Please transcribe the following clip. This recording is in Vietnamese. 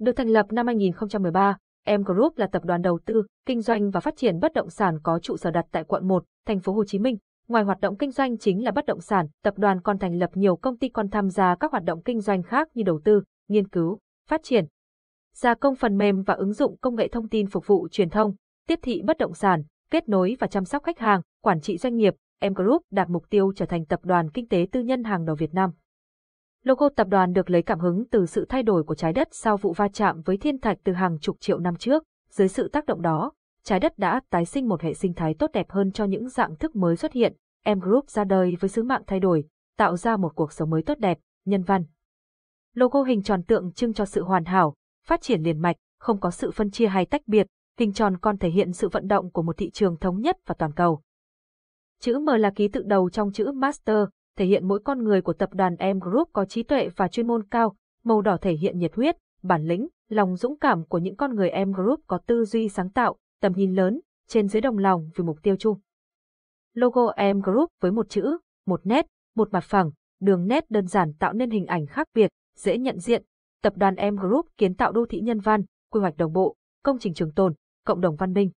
Được thành lập năm 2013, M Group là tập đoàn đầu tư, kinh doanh và phát triển bất động sản có trụ sở đặt tại quận 1, thành phố Hồ Chí Minh. Ngoài hoạt động kinh doanh chính là bất động sản, tập đoàn còn thành lập nhiều công ty con tham gia các hoạt động kinh doanh khác như đầu tư, nghiên cứu, phát triển, gia công phần mềm và ứng dụng công nghệ thông tin phục vụ truyền thông, tiếp thị bất động sản, kết nối và chăm sóc khách hàng, quản trị doanh nghiệp. M Group đạt mục tiêu trở thành tập đoàn kinh tế tư nhân hàng đầu Việt Nam. Logo tập đoàn được lấy cảm hứng từ sự thay đổi của trái đất sau vụ va chạm với thiên thạch từ hàng chục triệu năm trước. Dưới sự tác động đó, trái đất đã tái sinh một hệ sinh thái tốt đẹp hơn cho những dạng thức mới xuất hiện. Em Group ra đời với sứ mạng thay đổi, tạo ra một cuộc sống mới tốt đẹp, nhân văn. Logo hình tròn tượng trưng cho sự hoàn hảo, phát triển liền mạch, không có sự phân chia hay tách biệt, hình tròn còn thể hiện sự vận động của một thị trường thống nhất và toàn cầu. Chữ M là ký tự đầu trong chữ Master, thể hiện mỗi con người của tập đoàn M Group có trí tuệ và chuyên môn cao, màu đỏ thể hiện nhiệt huyết, bản lĩnh, lòng dũng cảm của những con người M Group có tư duy sáng tạo, tầm nhìn lớn, trên dưới đồng lòng vì mục tiêu chung. Logo M Group với một chữ, một nét, một mặt phẳng, đường nét đơn giản tạo nên hình ảnh khác biệt, dễ nhận diện. Tập đoàn M Group kiến tạo đô thị nhân văn, quy hoạch đồng bộ, công trình trường tồn, cộng đồng văn minh.